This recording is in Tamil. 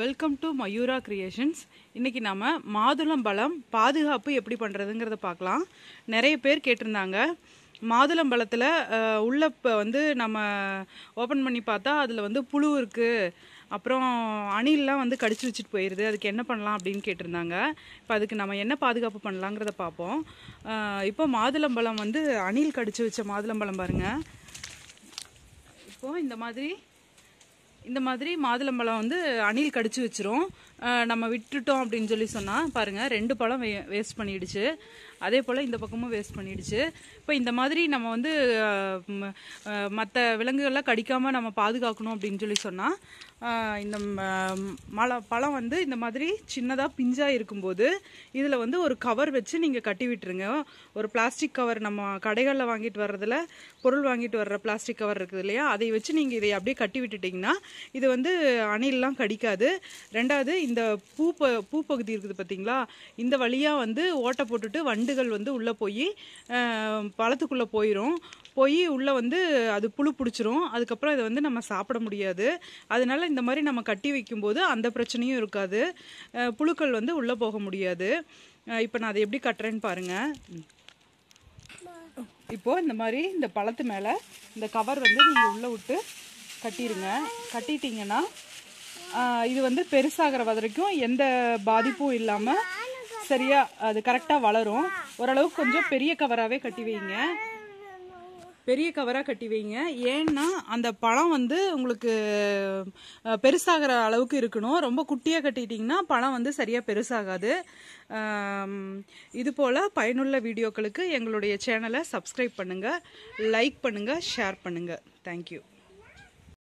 வெல்கம் டு மயூரா கிரியேஷன்ஸ் இன்றைக்கி நம்ம மாதுளம்பழம் பாதுகாப்பு எப்படி பண்ணுறதுங்கிறத பார்க்கலாம் நிறைய பேர் கேட்டிருந்தாங்க மாதுளம்பழத்தில் உள்ள வந்து நம்ம ஓப்பன் பண்ணி பார்த்தா அதில் வந்து புழு இருக்குது அப்புறம் அணிலெலாம் வந்து கடிச்சு வச்சுட்டு போயிடுது அதுக்கு என்ன பண்ணலாம் அப்படின்னு கேட்டிருந்தாங்க இப்போ அதுக்கு நம்ம என்ன பாதுகாப்பு பண்ணலாங்கிறத பார்ப்போம் இப்போ மாதுளம்பழம் வந்து அணில் கடிச்சு வச்ச மாதுளம்பழம் பாருங்கள் இப்போது இந்த மாதிரி இந்த மாதிரி மாதுளம்பழம் வந்து அணில் கடிச்சு வச்சிரும் நம்ம விட்டுட்டோம் அப்படின்னு சொல்லி சொன்னால் பாருங்கள் ரெண்டு பழம் வே வேஸ்ட் பண்ணிடுச்சு அதே போல் இந்த பக்கமும் வேஸ்ட் பண்ணிடுச்சு இப்போ இந்த மாதிரி நம்ம வந்து மற்ற விலங்குகள்லாம் கடிக்காமல் நம்ம பாதுகாக்கணும் அப்படின்னு சொல்லி சொன்னால் இந்த மழை பழம் வந்து இந்த மாதிரி சின்னதாக பிஞ்சாக இருக்கும்போது இதில் வந்து ஒரு கவர் வச்சு நீங்கள் கட்டி விட்டுருங்க ஒரு பிளாஸ்டிக் கவர் நம்ம கடைகளில் வாங்கிட்டு வர்றதில் பொருள் வாங்கிட்டு வர்ற பிளாஸ்டிக் கவர் இருக்குது இல்லையா அதை வச்சு நீங்கள் இதை அப்படியே கட்டி விட்டுட்டிங்கன்னா இது வந்து அணிலெலாம் கடிக்காது ரெண்டாவது இந்த பூ ப பூ பகுதி இருக்குது பார்த்தீங்களா இந்த வழியாக வந்து ஓட்டை போட்டுட்டு வண்டுகள் வந்து உள்ளே போய் பழத்துக்குள்ளே போயிடும் போய் உள்ளே வந்து அது புழு பிடிச்சிரும் அதுக்கப்புறம் இதை வந்து நம்ம சாப்பிட முடியாது அதனால இந்த மாதிரி நம்ம கட்டி வைக்கும்போது அந்த பிரச்சனையும் இருக்காது புழுக்கள் வந்து உள்ளே போக முடியாது இப்போ நான் அதை எப்படி கட்டுறேன்னு பாருங்கள் இப்போது இந்த மாதிரி இந்த பழத்து மேலே இந்த கவர் வந்து நீங்கள் உள்ளே விட்டு கட்டிடுங்க கட்டிட்டிங்கன்னா இது வந்து பெருசாகிற வரைக்கும் எந்த பாதிப்பும் இல்லாமல் சரியாக அது கரெக்டாக வளரும் ஓரளவுக்கு கொஞ்சம் பெரிய கவராகவே கட்டி வைங்க பெரிய கவராக கட்டி வைங்க ஏன்னா அந்த பழம் வந்து உங்களுக்கு பெருசாகிற அளவுக்கு இருக்கணும் ரொம்ப குட்டியாக கட்டிட்டிங்கன்னா பழம் வந்து சரியாக பெருசாகாது இது போல் பயனுள்ள வீடியோக்களுக்கு எங்களுடைய சேனலை சப்ஸ்கிரைப் பண்ணுங்கள் லைக் பண்ணுங்கள் ஷேர் பண்ணுங்கள் தேங்க்யூ